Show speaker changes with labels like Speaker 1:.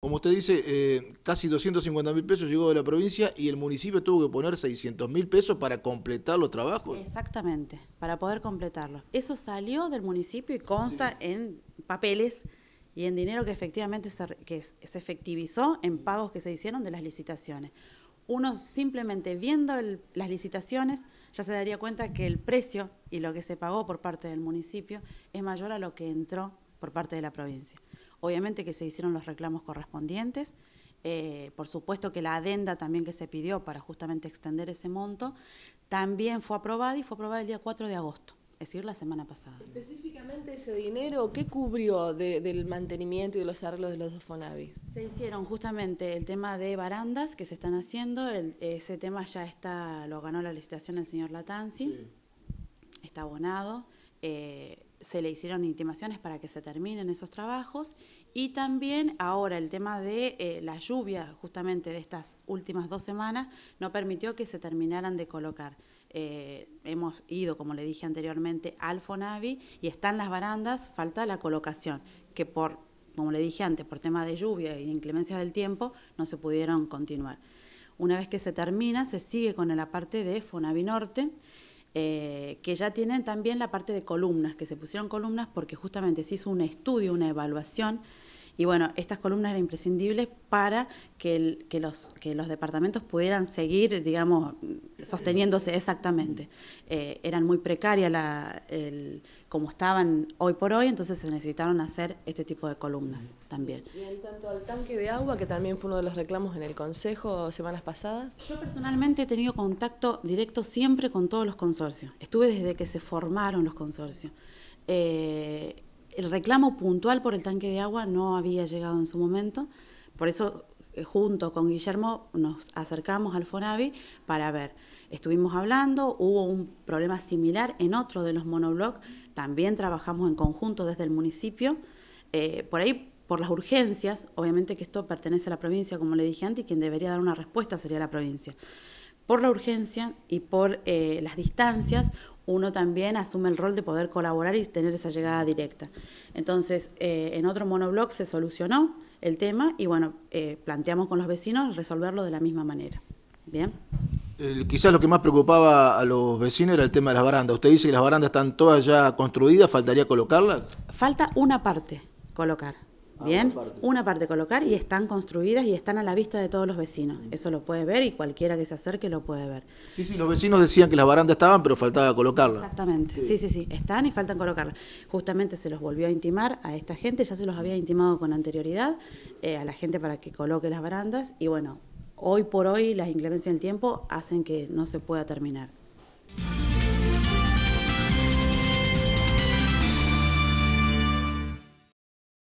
Speaker 1: Como usted dice, eh, casi 250 mil pesos llegó de la provincia y el municipio tuvo que poner 600 mil pesos para completar los trabajos.
Speaker 2: Exactamente, para poder completarlos. Eso salió del municipio y consta en papeles y en dinero que efectivamente se, se efectivizó en pagos que se hicieron de las licitaciones. Uno simplemente viendo las licitaciones ya se daría cuenta que el precio y lo que se pagó por parte del municipio es mayor a lo que entró por parte de la provincia. Obviamente que se hicieron los reclamos correspondientes, eh, por supuesto que la adenda también que se pidió para justamente extender ese monto, también fue aprobada y fue aprobada el día 4 de agosto, es decir, la semana pasada. Específicamente ese dinero, ¿qué cubrió del mantenimiento y de los arreglos de los dos Fonavis? Se hicieron justamente el tema de barandas que se están haciendo, ese tema ya está, lo ganó la licitación el señor Latanzi, está abonado. Eh, se le hicieron intimaciones para que se terminen esos trabajos y también ahora el tema de eh, la lluvia justamente de estas últimas dos semanas no permitió que se terminaran de colocar. Eh, hemos ido, como le dije anteriormente, al Fonavi y están las barandas, falta la colocación, que por, como le dije antes, por tema de lluvia y de inclemencia del tiempo no se pudieron continuar. Una vez que se termina, se sigue con la parte de Fonavi Norte eh, que ya tienen también la parte de columnas, que se pusieron columnas porque justamente se hizo un estudio, una evaluación y bueno, estas columnas eran imprescindibles para que, los, que los departamentos pudieran seguir, digamos, sosteniéndose exactamente. Eh, eran muy precarias como estaban hoy por hoy, entonces se necesitaron hacer este tipo de columnas también. Y en tanto al tanque de agua, que también fue uno de los reclamos en el Consejo semanas pasadas. Yo personalmente he tenido contacto directo siempre con todos los consorcios. Estuve desde que se formaron los consorcios. Eh, el reclamo puntual por el tanque de agua no había llegado en su momento, por eso eh, junto con Guillermo nos acercamos al Fonavi para ver. Estuvimos hablando, hubo un problema similar en otro de los monoblocs, también trabajamos en conjunto desde el municipio. Eh, por ahí, por las urgencias, obviamente que esto pertenece a la provincia, como le dije antes, y quien debería dar una respuesta sería la provincia por la urgencia y por eh, las distancias, uno también asume el rol de poder colaborar y tener esa llegada directa. Entonces, eh, en otro monobloc se solucionó el tema y bueno, eh, planteamos con los vecinos resolverlo de la misma manera. Bien.
Speaker 1: quizás lo que más preocupaba a los vecinos era el tema de las barandas. Usted dice que las barandas están todas ya construidas, ¿faltaría colocarlas? Falta
Speaker 2: una parte colocar. Ah, Bien, una, parte. colocar y están construidas y están a la vista de todos los vecinos. Mm. Eso lo puede ver y cualquiera que se acerque lo puede ver.
Speaker 1: Sí, sí, los vecinos decían que las barandas estaban, pero faltaba colocarlas.
Speaker 2: Exactamente, sí, sí, sí, están y faltan colocarlas. Justamente se los volvió a intimar a esta gente, ya se los había intimado con anterioridad eh, a la gente para que coloque las barandas y bueno, hoy por hoy las inclemencias del tiempo hacen que no se pueda terminar.